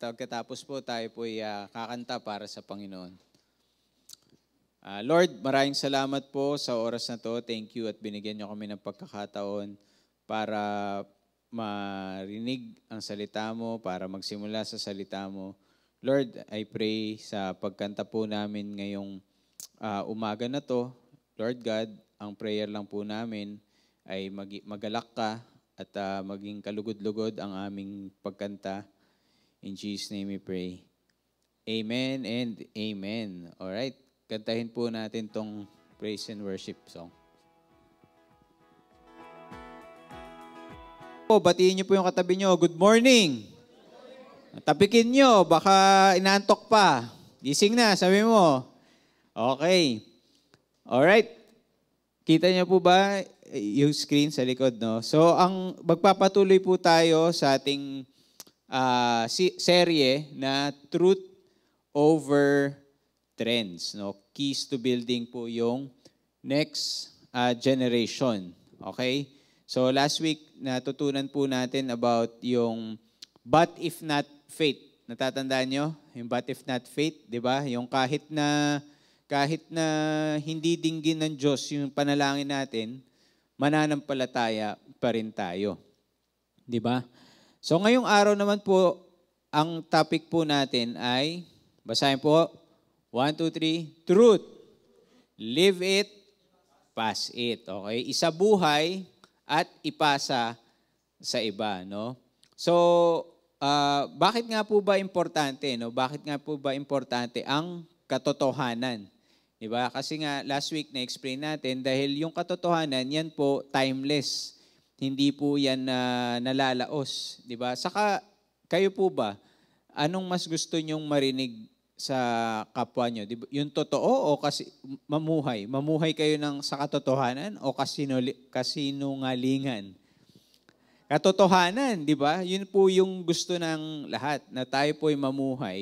Pagkatapos po tayo po ay uh, kakanta para sa Panginoon. Uh, Lord, maraming salamat po sa oras na to. Thank you at binigyan niyo kami ng pagkakataon para marinig ang salita mo, para magsimula sa salita mo. Lord, I pray sa pagkanta po namin ngayong uh, umaga na to, Lord God, ang prayer lang po namin ay mag- magalak ka at uh, maging kalugod-lugod ang aming pagkanta. In Jesus' name we pray. Amen and amen. All right. Kantahin po natin tong praise and worship song. po, batiin niyo po yung katabi niyo. Good morning. Tapikin niyo, baka inaantok pa. Gising na, sabi mo. Okay. All right. Kita niyo po ba yung screen sa likod, no? So, ang magpapatuloy po tayo sa ating uh, si serye na Truth Over Trends. No? Keys to Building po yung next uh, generation. Okay? So last week, natutunan po natin about yung but if not faith. Natatandaan nyo? Yung but if not faith, di ba? Yung kahit na, kahit na hindi dinggin ng Diyos yung panalangin natin, mananampalataya pa rin tayo. Di ba? So ngayong araw naman po, ang topic po natin ay, basahin po, 1, 2, 3, truth. Live it, pass it. Okay? Isa buhay at ipasa sa iba. No? So, uh, bakit nga po ba importante? No? Bakit nga po ba importante ang katotohanan? Diba? Kasi nga last week na explain natin dahil yung katotohanan yan po timeless hindi po yan na uh, nalalaos, di ba? Saka kayo po ba anong mas gusto ninyong marinig sa kapwa niyo? Diba? Yung totoo o kasi mamuhay? Mamuhay kayo ng sa katotohanan o kasinuli, kasinungalingan? Katotohanan, di ba? Yun po yung gusto ng lahat na tayo po ay mamuhay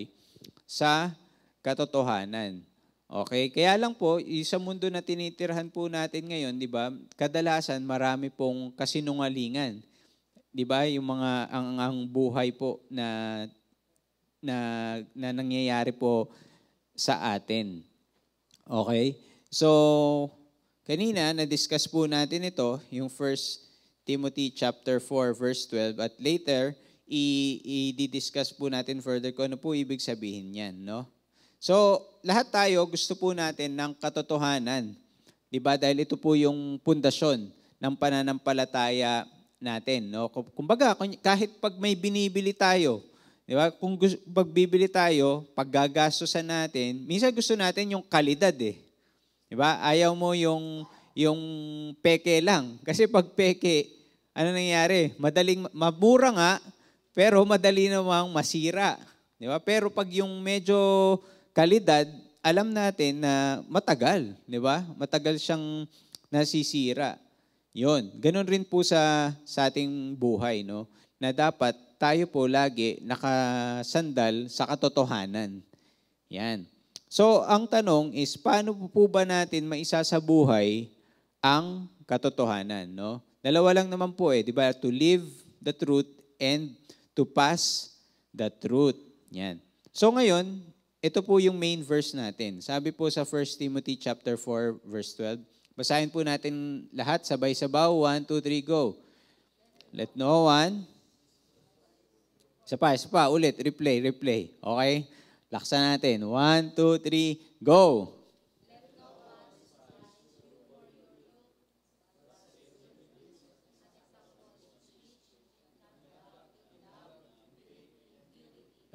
sa katotohanan. Okay, kaya lang po, sa mundo na tinitirhan po natin ngayon, 'di ba? Kadalasan marami pong kasinungalingan. 'Di ba? Yung mga ang, ang buhay po na na, na nangyayari po sa atin. Okay? So, kanina na-discuss po natin ito, yung 1 Timothy chapter 4 verse 12 at later i-discuss po natin further kung ano po ibig sabihin niyan, no? So, lahat tayo gusto po natin ng katotohanan. 'Di ba? Dahil ito po yung pundasyon ng pananampalataya natin, no? Kumbaga, kahit pag may binibili tayo, 'di ba? Kung gusto, pagbibili tayo, paggagastusan natin, minsan gusto natin yung kalidad eh. 'Di ba? Ayaw mo yung yung peke lang. Kasi pag peke, ano nangyayari? Madaling mabura nga, pero madali namang masira. 'Di ba? Pero pag yung medyo kalidad, alam natin na matagal, di ba? Matagal siyang nasisira. Yon, ganun rin po sa, sa ating buhay, no? Na dapat tayo po lagi nakasandal sa katotohanan. Yan. So, ang tanong is, paano po ba natin maisa sa buhay ang katotohanan, no? Dalawa lang naman po eh, di ba? To live the truth and to pass the truth. Yan. So ngayon, ito po yung main verse natin. Sabi po sa 1 Timothy chapter 4 verse 12. Basahin po natin lahat sabay sabaw. 1 2 3 go. Let no one Isa pa, isa pa ulit, replay, replay. Okay? Laksan natin. 1 2 3 go.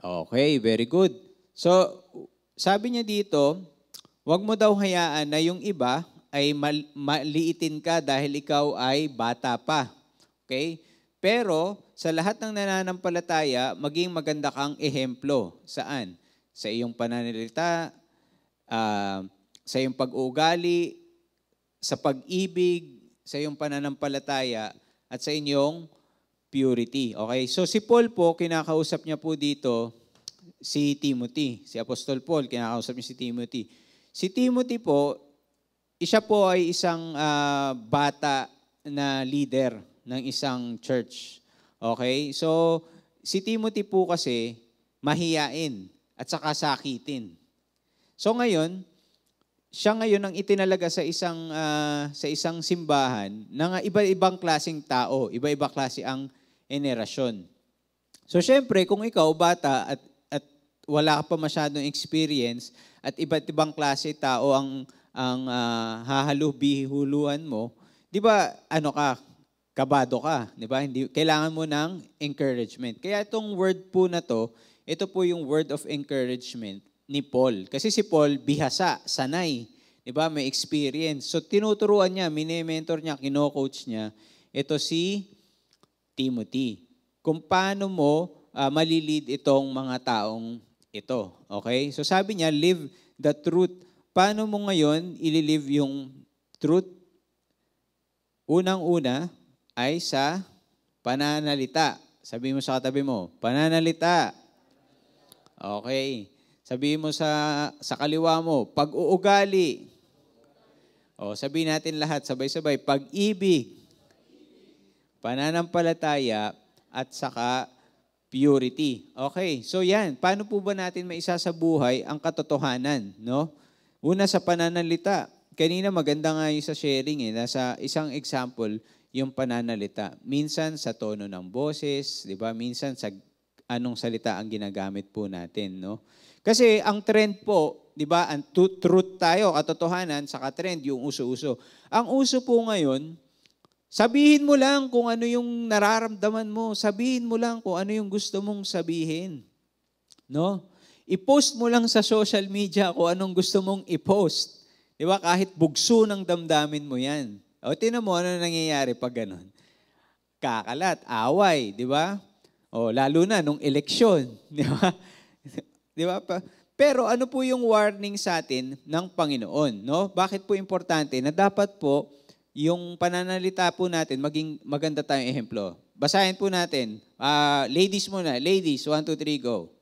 Okay, very good. So, sabi niya dito, huwag mo daw hayaan na yung iba ay mal- maliitin ka dahil ikaw ay bata pa. Okay? Pero sa lahat ng nananampalataya, maging maganda kang ehemplo. Saan? Sa iyong pananalita, uh, sa iyong pag-uugali, sa pag-ibig, sa iyong pananampalataya, at sa inyong purity. Okay? So si Paul po, kinakausap niya po dito, si Timothy, si Apostol Paul, kinakausap niya si Timothy. Si Timothy po, isa po ay isang uh, bata na leader ng isang church. Okay? So, si Timothy po kasi mahiyain at saka sakitin. So ngayon, siya ngayon ang itinalaga sa isang uh, sa isang simbahan ng iba-ibang klasing tao, iba-iba klase ang enerasyon. So syempre, kung ikaw bata at wala ka pa masyadong experience at iba't ibang klase tao ang ang uh, ah, hahalubihuluan mo, 'di ba? Ano ka? Kabado ka, 'di ba? Hindi kailangan mo ng encouragement. Kaya itong word po na 'to, ito po yung word of encouragement ni Paul. Kasi si Paul bihasa, sanay, 'di ba? May experience. So tinuturuan niya, mini-mentor niya, kino-coach niya ito si Timothy. Kung paano mo uh, ah, malilid itong mga taong ito. Okay? So sabi niya, live the truth. Paano mo ngayon ililive yung truth? Unang-una ay sa pananalita. Sabi mo sa katabi mo, pananalita. Okay. Sabi mo sa, sa kaliwa mo, pag-uugali. O, sabi natin lahat, sabay-sabay, pag-ibig, pananampalataya, at saka purity. Okay, so yan. Paano po ba natin maisa sa buhay ang katotohanan? No? Una sa pananalita. Kanina maganda nga yung sa sharing eh. Nasa isang example, yung pananalita. Minsan sa tono ng boses, di ba? Minsan sa anong salita ang ginagamit po natin, no? Kasi ang trend po, 'di ba? Ang truth tayo, katotohanan saka trend yung uso-uso. Ang uso po ngayon, Sabihin mo lang kung ano yung nararamdaman mo. Sabihin mo lang kung ano yung gusto mong sabihin. No? I-post mo lang sa social media kung anong gusto mong i-post. Di ba? Kahit bugso ng damdamin mo yan. O, tinan mo ano nangyayari pag ganun. Kakalat, away, di ba? O, lalo na nung eleksyon. Di ba? di ba? Pero ano po yung warning sa atin ng Panginoon? No? Bakit po importante na dapat po yung pananalita po natin, maging maganda tayong ehemplo. Basahin po natin. Uh, ladies muna. Ladies, 1, 2, 3, go.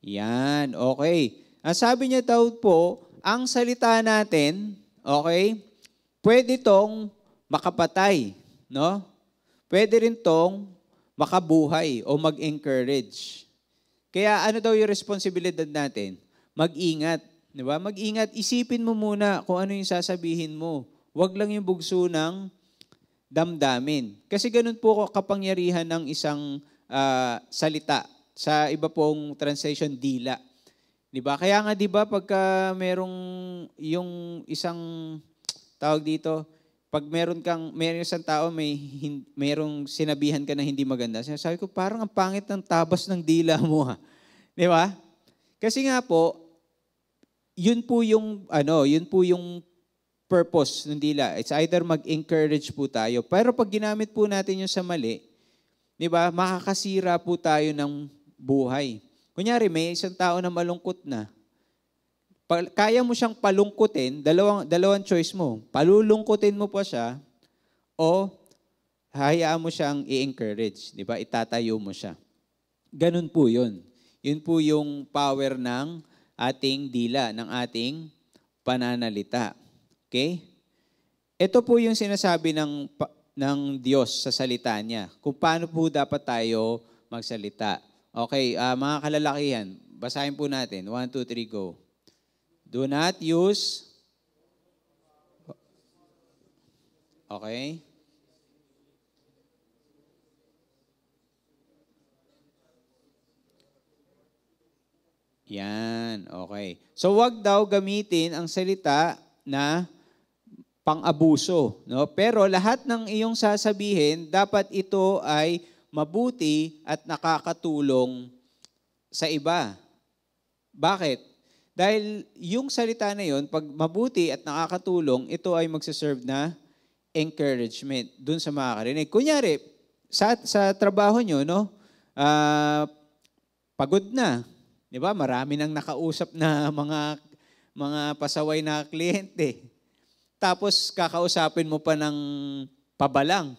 Yan, okay. Ang sabi niya daw po, ang salita natin, okay, pwede itong makapatay, no? Pwede rin tong makabuhay o mag-encourage. Kaya ano daw yung responsibilidad natin? Mag-ingat. Di ba? Mag-ingat. Isipin mo muna kung ano yung sasabihin mo. Huwag lang yung bugso ng damdamin. Kasi ganun po kapangyarihan ng isang uh, salita. Sa iba pong translation, dila. Di ba? Kaya nga di ba pagka merong yung isang tawag dito, pag meron kang, meron isang tao, may, hin, merong sinabihan ka na hindi maganda, sinasabi ko, parang ang pangit ng tabas ng dila mo ha. Ah. Di ba? Kasi nga po, yun po yung, ano, yun po yung purpose ng dila. It's either mag-encourage po tayo. Pero pag ginamit po natin yung sa mali, di ba, makakasira po tayo ng buhay. Kunyari, may isang tao na malungkot na kaya mo siyang palungkutin, dalawang, dalawang choice mo. Palulungkutin mo pa siya o hayaan mo siyang i-encourage, di ba? Itatayo mo siya. Ganun po yun. Yun po yung power ng ating dila, ng ating pananalita. Okay? Ito po yung sinasabi ng, ng Diyos sa salita niya. Kung paano po dapat tayo magsalita. Okay, uh, mga kalalakihan, basahin po natin. 1, 2, 3, go. Do not use Okay? Yan, okay. So wag daw gamitin ang salita na pang-abuso, no? Pero lahat ng iyong sasabihin, dapat ito ay mabuti at nakakatulong sa iba. Bakit? Dahil yung salita na yon, pag mabuti at nakakatulong, ito ay magsiserve na encouragement dun sa mga makakarinig. Kunyari, sa, sa trabaho nyo, no, uh, pagod na. Di ba? Marami nang nakausap na mga mga pasaway na kliyente. Tapos kakausapin mo pa ng pabalang.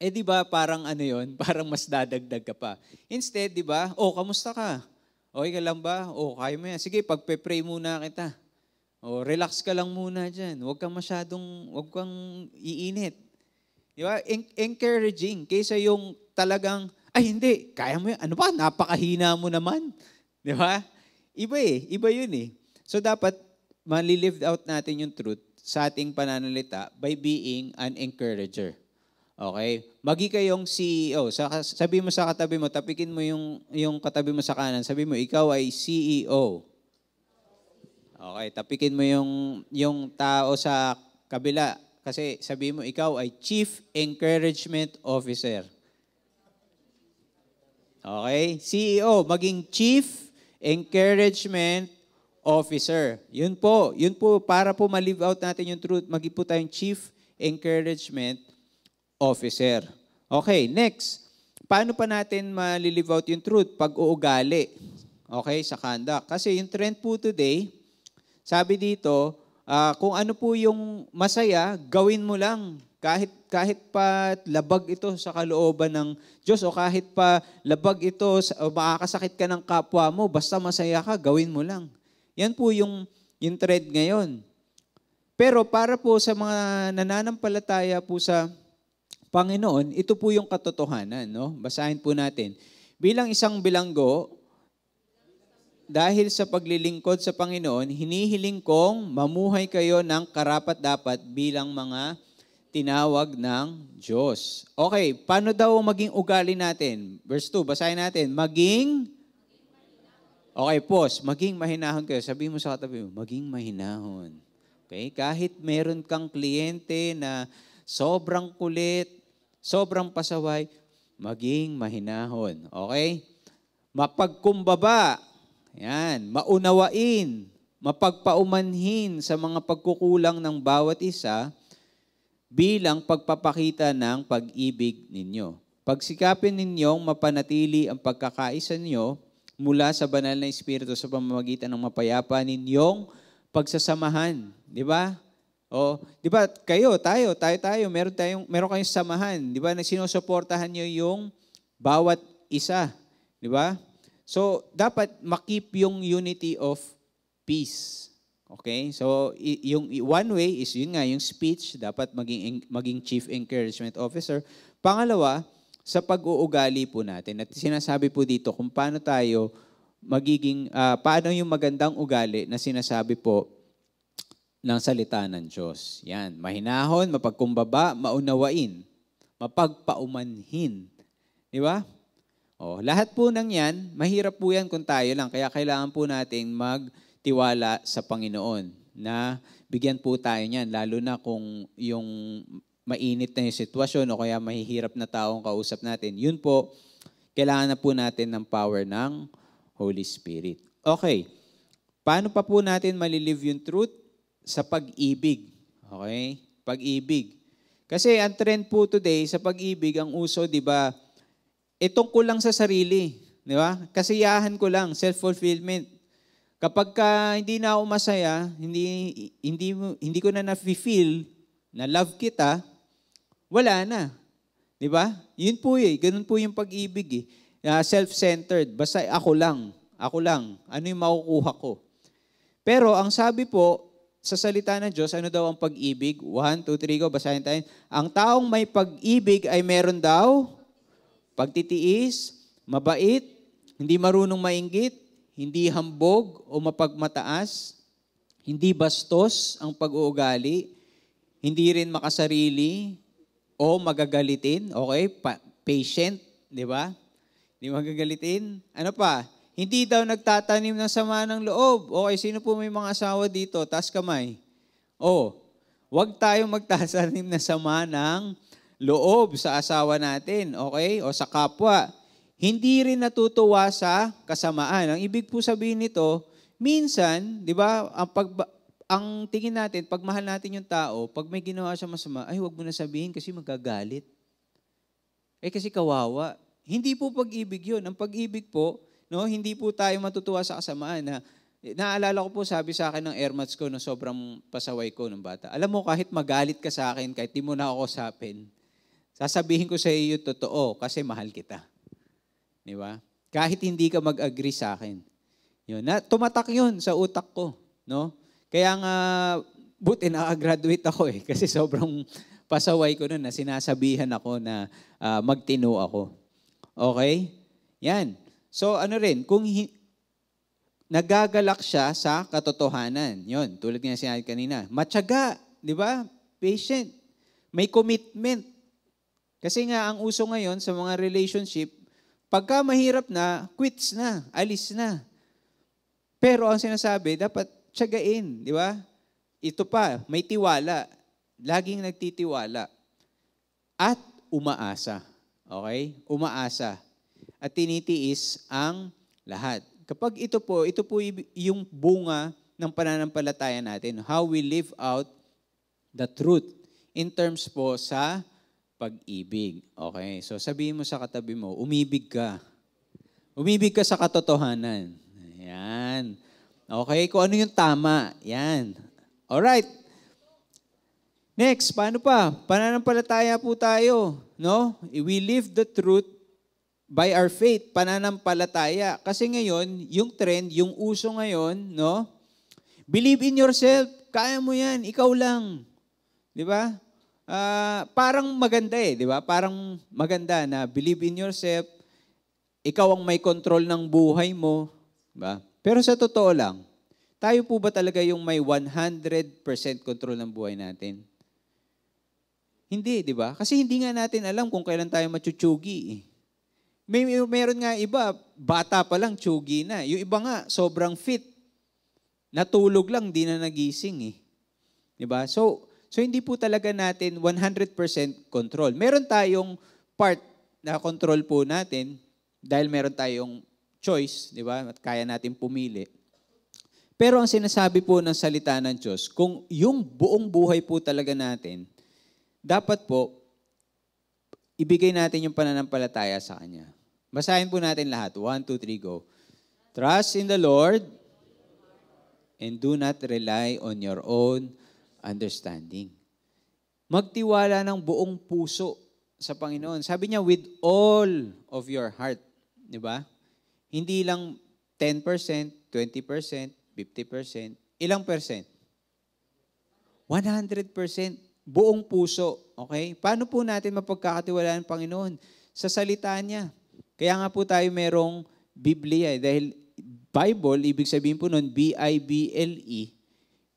Eh di ba parang ano yon? Parang mas dadagdag ka pa. Instead, di ba? Oh, kamusta ka? Okay lang ba? O, kaya mo yan. Sige, pagpe-pray muna kita. O, relax ka lang muna dyan. Huwag kang masyadong, huwag kang iinit. Di ba? En- encouraging. Kaysa yung talagang, ay hindi, kaya mo yan. Ano ba? Napakahina mo naman. Di ba? Iba eh. Iba yun eh. So dapat malilive out natin yung truth sa ating pananalita by being an encourager. Okay? Magi kayong CEO. Sa, sabi mo sa katabi mo, tapikin mo yung, yung katabi mo sa kanan. Sabi mo, ikaw ay CEO. Okay, tapikin mo yung, yung tao sa kabila. Kasi sabi mo, ikaw ay Chief Encouragement Officer. Okay? CEO, maging Chief Encouragement Officer. Yun po. Yun po, para po ma-live out natin yung truth, maging po tayong Chief Encouragement officer. Okay, next. Paano pa natin malilive out yung truth? Pag-uugali. Okay, sa conduct. Kasi yung trend po today, sabi dito, uh, kung ano po yung masaya, gawin mo lang. Kahit, kahit pa labag ito sa kalooban ng Diyos o kahit pa labag ito o makakasakit ka ng kapwa mo, basta masaya ka, gawin mo lang. Yan po yung, yung trend ngayon. Pero para po sa mga nananampalataya po sa Panginoon, ito po yung katotohanan. No? Basahin po natin. Bilang isang bilanggo, dahil sa paglilingkod sa Panginoon, hinihiling kong mamuhay kayo ng karapat-dapat bilang mga tinawag ng Diyos. Okay, paano daw maging ugali natin? Verse 2, basahin natin. Maging, okay, pause. Maging mahinahon kayo. Sabi mo sa katabi mo, maging mahinahon. Okay, kahit meron kang kliyente na sobrang kulit, sobrang pasaway, maging mahinahon. Okay? Mapagkumbaba. Yan. Maunawain. Mapagpaumanhin sa mga pagkukulang ng bawat isa bilang pagpapakita ng pag-ibig ninyo. Pagsikapin ninyong mapanatili ang pagkakaisa ninyo mula sa banal na Espiritu sa pamamagitan ng mapayapa ninyong pagsasamahan. Di ba? Oh, 'di ba? Kayo, tayo, tayo tayo, meron tayong meron kayong samahan, 'di ba? Nagsinusuportahan niyo yung bawat isa, 'di ba? So, dapat makip yung unity of peace. Okay? So, yung one way is yun nga, yung speech, dapat maging, maging chief encouragement officer. Pangalawa, sa pag-uugali po natin. At sinasabi po dito kung paano tayo magiging, uh, paano yung magandang ugali na sinasabi po ng salita ng Diyos. Yan, mahinahon, mapagkumbaba, maunawain, mapagpaumanhin. Di ba? O, oh, lahat po ng yan, mahirap po yan kung tayo lang. Kaya kailangan po natin magtiwala sa Panginoon na bigyan po tayo niyan, lalo na kung yung mainit na yung sitwasyon o kaya mahihirap na taong kausap natin. Yun po, kailangan na po natin ng power ng Holy Spirit. Okay, paano pa po natin malilive yung truth? sa pag-ibig. Okay? Pag-ibig. Kasi ang trend po today sa pag-ibig, ang uso, di ba, itong eh, ko lang sa sarili. Di ba? Kasiyahan ko lang, self-fulfillment. Kapag ka hindi na ako masaya, hindi, hindi, hindi ko na na-feel na love kita, wala na. Di ba? Yun po eh. Ganun po yung pag-ibig eh. Uh, self-centered. Basta ako lang. Ako lang. Ano yung makukuha ko? Pero ang sabi po, sa salita ng Diyos, ano daw ang pag-ibig? One, two, three, go. Basahin tayo. Ang taong may pag-ibig ay meron daw pagtitiis, mabait, hindi marunong mainggit, hindi hambog o mapagmataas, hindi bastos ang pag-uugali, hindi rin makasarili o magagalitin. Okay? Pa- patient, di ba? Hindi magagalitin. Ano pa? Hindi daw nagtatanim ng sama ng loob. Okay, sino po may mga asawa dito? Taas kamay. Oh, wag tayong magtatanim ng sama ng loob sa asawa natin, okay? O sa kapwa. Hindi rin natutuwa sa kasamaan. Ang ibig po sabihin nito, minsan, 'di ba, ang pag ang tingin natin, pag mahal natin yung tao, pag may ginawa siya masama, ay huwag mo na sabihin kasi magagalit. Eh kasi kawawa. Hindi po pag-ibig yun. Ang pag-ibig po, No, hindi po tayo matutuwa sa kasamaan na Naalala ko po, sabi sa akin ng airmats ko na sobrang pasaway ko nung bata. Alam mo, kahit magalit ka sa akin, kahit di mo na ako sapin, sasabihin ko sa iyo totoo kasi mahal kita. Di ba? Kahit hindi ka mag-agree sa akin. Yun. Na, tumatak yun sa utak ko. No? Kaya nga, buti na nakagraduate ako eh. Kasi sobrang pasaway ko nun na sinasabihan ako na uh, magtino ako. Okay? Yan. So ano rin, kung hi- nagagalak siya sa katotohanan. yun, tulad nga sinabi kanina. Matyaga, di ba? Patient. May commitment. Kasi nga, ang uso ngayon sa mga relationship, pagka mahirap na, quits na, alis na. Pero ang sinasabi, dapat tiyagain, di ba? Ito pa, may tiwala. Laging nagtitiwala. At umaasa. Okay? Umaasa at tinitiis ang lahat. Kapag ito po, ito po yung bunga ng pananampalataya natin, how we live out the truth in terms po sa pag-ibig. Okay, so sabihin mo sa katabi mo, umibig ka. Umibig ka sa katotohanan. Yan. Okay, kung ano yung tama. Yan. Alright. Next, paano pa? Pananampalataya po tayo. No? We live the truth by our faith, pananampalataya. Kasi ngayon, yung trend, yung uso ngayon, no? Believe in yourself. Kaya mo yan. Ikaw lang. Di ba? Uh, parang maganda eh, di ba? Parang maganda na believe in yourself. Ikaw ang may control ng buhay mo. Di ba? Pero sa totoo lang, tayo po ba talaga yung may 100% control ng buhay natin? Hindi, di ba? Kasi hindi nga natin alam kung kailan tayo machuchugi eh. May, may meron nga iba, bata pa lang, tsugi na. Yung iba nga, sobrang fit. Natulog lang, di na nagising eh. Diba? So, so hindi po talaga natin 100% control. Meron tayong part na control po natin dahil meron tayong choice, di ba? At kaya natin pumili. Pero ang sinasabi po ng salita ng Diyos, kung yung buong buhay po talaga natin, dapat po, ibigay natin yung pananampalataya sa Kanya. Basahin po natin lahat. One, two, three, go. Trust in the Lord and do not rely on your own understanding. Magtiwala ng buong puso sa Panginoon. Sabi niya, with all of your heart. Di ba? Hindi lang 10%, 20%, 50%, ilang percent? 100%. Buong puso. Okay? Paano po natin mapagkakatiwalaan Panginoon? Sa salita niya. Kaya nga po tayo merong Biblia eh, dahil Bible, ibig sabihin po nun, B-I-B-L-E,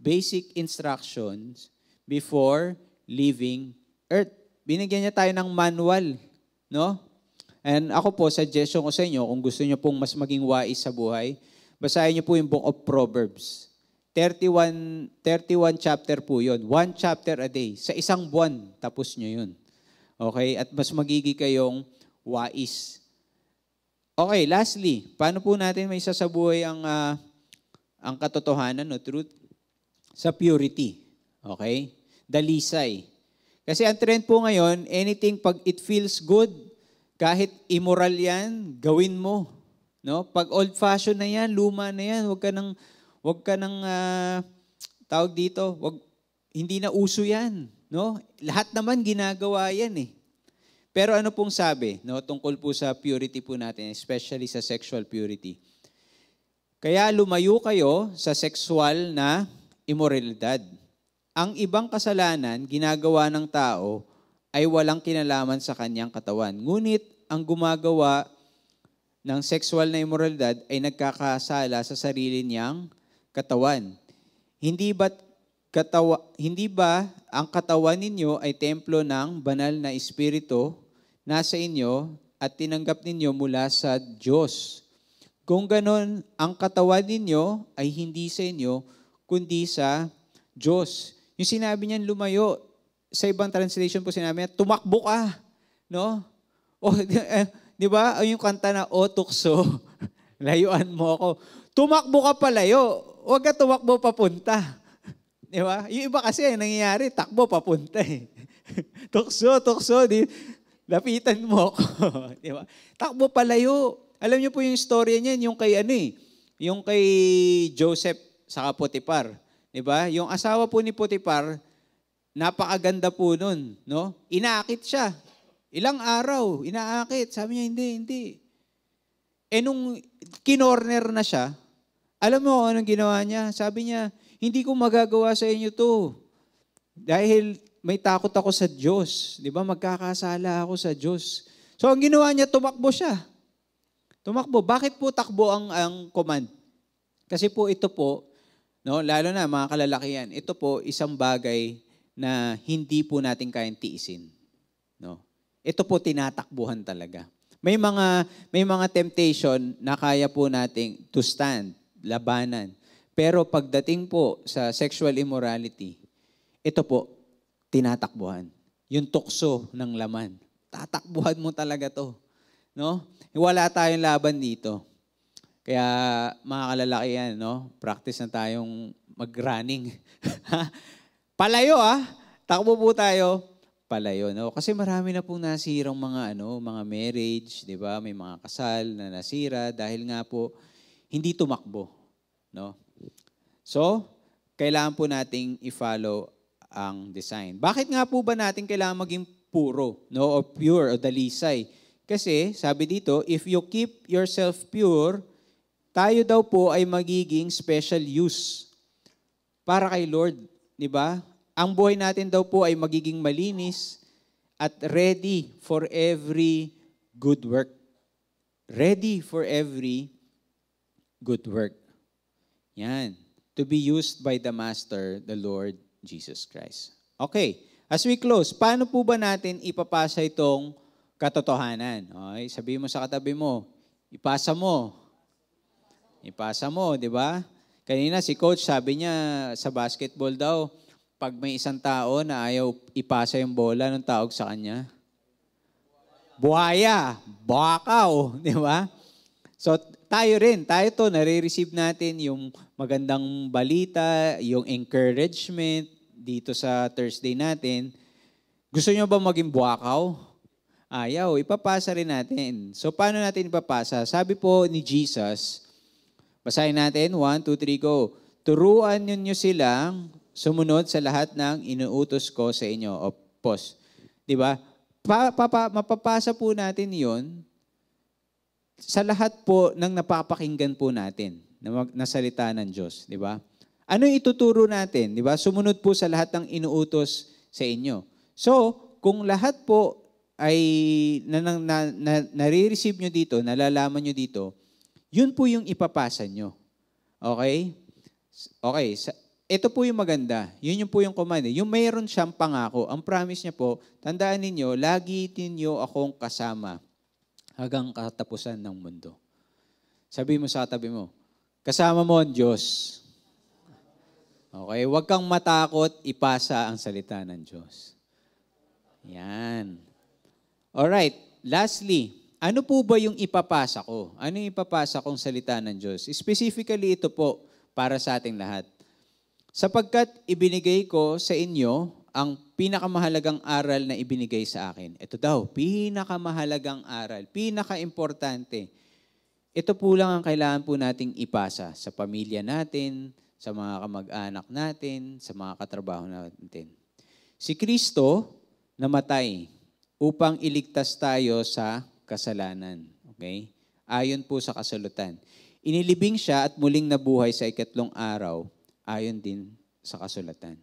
basic instructions before leaving earth. Binigyan niya tayo ng manual, no? And ako po, suggestion ko sa inyo, kung gusto niyo pong mas maging wais sa buhay, basahin niyo po yung Book of Proverbs. 31, 31 chapter po yun. One chapter a day. Sa isang buwan, tapos niyo yun. Okay? At mas magigi kayong wais Okay, lastly, paano po natin may sasabuhay ang, uh, ang katotohanan o truth? Sa purity. Okay? Dalisay. Kasi ang trend po ngayon, anything pag it feels good, kahit immoral yan, gawin mo. No? Pag old fashion na yan, luma na yan, wag ka nang wag ka nang uh, tawag dito, wag hindi na uso yan, no? Lahat naman ginagawa yan eh. Pero ano pong sabi no, tungkol po sa purity po natin, especially sa sexual purity. Kaya lumayo kayo sa sexual na immoralidad. Ang ibang kasalanan ginagawa ng tao ay walang kinalaman sa kanyang katawan. Ngunit ang gumagawa ng sexual na immoralidad ay nagkakasala sa sarili niyang katawan. Hindi ba katawa, hindi ba ang katawan ninyo ay templo ng banal na espiritu nasa inyo at tinanggap ninyo mula sa Diyos. Kung ganon, ang katawan ninyo ay hindi sa inyo, kundi sa Diyos. Yung sinabi niyan, lumayo. Sa ibang translation po sinabi niya, tumakbo ka. No? O, di ba? Yung kanta na, O tukso, layuan mo ako. Tumakbo ka palayo. Huwag ka tumakbo papunta. Di ba? Yung iba kasi, nangyayari, takbo papunta eh. tukso, tukso. Di, Lapitan mo ako. di ba? Takbo palayo. Alam niyo po yung storya niyan, yung kay ano eh, yung kay Joseph sa Potipar. Di ba? Yung asawa po ni Potipar, napakaganda po nun. No? Inaakit siya. Ilang araw, inaakit. Sabi niya, hindi, hindi. E nung kinorner na siya, alam mo anong ginawa niya? Sabi niya, hindi ko magagawa sa inyo to. Dahil may takot ako sa Diyos. Di ba? Magkakasala ako sa Diyos. So, ang ginawa niya, tumakbo siya. Tumakbo. Bakit po takbo ang, ang command? Kasi po ito po, no, lalo na mga kalalakihan, ito po isang bagay na hindi po natin kayang tiisin. No? Ito po tinatakbuhan talaga. May mga may mga temptation na kaya po nating to stand, labanan. Pero pagdating po sa sexual immorality, ito po tinatakbuhan. Yung tukso ng laman. Tatakbuhan mo talaga to. No? Wala tayong laban dito. Kaya mga kalalaki yan, no? Practice na tayong mag-running. Palayo ah. Takbo po tayo. Palayo, no? Kasi marami na pong nasirang mga ano, mga marriage, 'di ba? May mga kasal na nasira dahil nga po hindi tumakbo, no? So, kailangan po nating i-follow ang design. Bakit nga po ba natin kailangan maging puro, no, or pure, o dalisay? Kasi, sabi dito, if you keep yourself pure, tayo daw po ay magiging special use para kay Lord, di ba? Ang buhay natin daw po ay magiging malinis at ready for every good work. Ready for every good work. Yan. To be used by the Master, the Lord, Jesus Christ. Okay, as we close, paano po ba natin ipapasa itong katotohanan? Okay, sabihin mo sa katabi mo, ipasa mo. Ipasa mo, di ba? Kanina si coach sabi niya sa basketball daw, pag may isang tao na ayaw ipasa yung bola, ng tawag sa kanya? Buhaya, bakaw, di ba? So tayo rin, tayo to, nare-receive natin yung magandang balita, yung encouragement, dito sa Thursday natin, gusto nyo ba maging buwakaw? Ayaw, ipapasa rin natin. So paano natin ipapasa? Sabi po ni Jesus, basahin natin, 1, 2, 3, go. Turuan ninyo silang sumunod sa lahat ng inuutos ko sa inyo. O, pause. Di ba? Pa, pa, pa, mapapasa po natin yon sa lahat po ng napapakinggan po natin na, mag, na salita ng Diyos. Di ba? Ano ituturo natin? Di ba? Sumunod po sa lahat ng inuutos sa inyo. So, kung lahat po ay na, na, na, na, nare-receive nyo dito, nalalaman nyo dito, yun po yung ipapasa nyo. Okay? Okay. Sa, ito po yung maganda. Yun yung po yung command. Eh. Yung mayroon siyang pangako. Ang promise niya po, tandaan ninyo, lagi ninyo akong kasama hanggang katapusan ng mundo. Sabi mo sa tabi mo, kasama mo ang Diyos Okay, huwag kang matakot, ipasa ang salita ng Diyos. Yan. right. lastly, ano po ba yung ipapasa ko? Ano yung ipapasa kong salita ng Diyos? Specifically ito po para sa ating lahat. Sapagkat ibinigay ko sa inyo ang pinakamahalagang aral na ibinigay sa akin. Ito daw, pinakamahalagang aral, pinakaimportante. Ito po lang ang kailangan po nating ipasa sa pamilya natin, sa mga kamag-anak natin, sa mga katrabaho natin. Si Kristo namatay upang iligtas tayo sa kasalanan. Okay? Ayon po sa kasulatan. Inilibing siya at muling nabuhay sa ikatlong araw, ayon din sa kasulatan.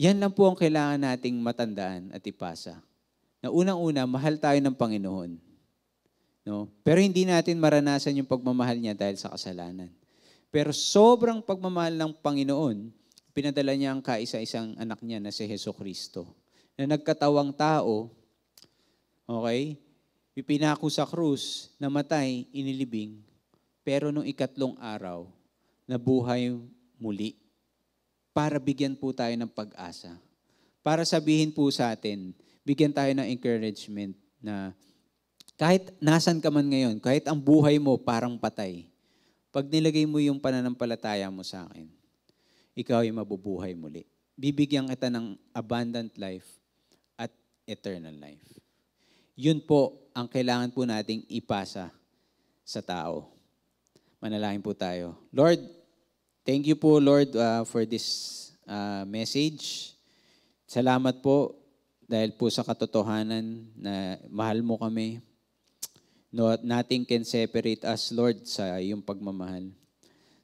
Yan lang po ang kailangan nating matandaan at ipasa. Na unang-una, mahal tayo ng Panginoon. No? Pero hindi natin maranasan yung pagmamahal niya dahil sa kasalanan. Pero sobrang pagmamahal ng Panginoon, pinadala niya ang kaisa-isang anak niya na si Heso Kristo. Na nagkatawang tao, okay, ipinako sa krus, namatay, inilibing, pero nung ikatlong araw, nabuhay muli para bigyan po tayo ng pag-asa. Para sabihin po sa atin, bigyan tayo ng encouragement na kahit nasan ka man ngayon, kahit ang buhay mo parang patay, pag nilagay mo yung pananampalataya mo sa akin, ikaw ay mabubuhay muli. Bibigyan kita ng abundant life at eternal life. Yun po ang kailangan po nating ipasa sa tao. Manalangin po tayo. Lord, thank you po Lord uh, for this uh, message. Salamat po dahil po sa katotohanan na mahal mo kami, No, at nothing can separate us, Lord, sa iyong pagmamahal.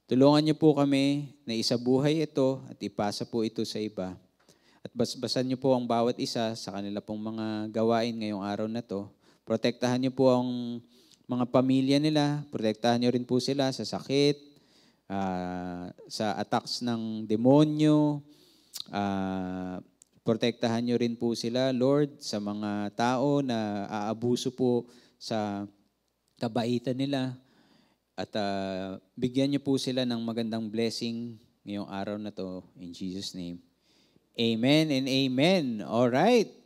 Tulungan niyo po kami na isabuhay ito at ipasa po ito sa iba. At basbasan niyo po ang bawat isa sa kanila pong mga gawain ngayong araw na to. Protektahan niyo po ang mga pamilya nila. Protektahan niyo rin po sila sa sakit, uh, sa attacks ng demonyo. Uh, protektahan niyo rin po sila, Lord, sa mga tao na aabuso po sa tabaitan nila at uh, bigyan niyo po sila ng magandang blessing ngayong araw na to in Jesus name. Amen and amen. All right.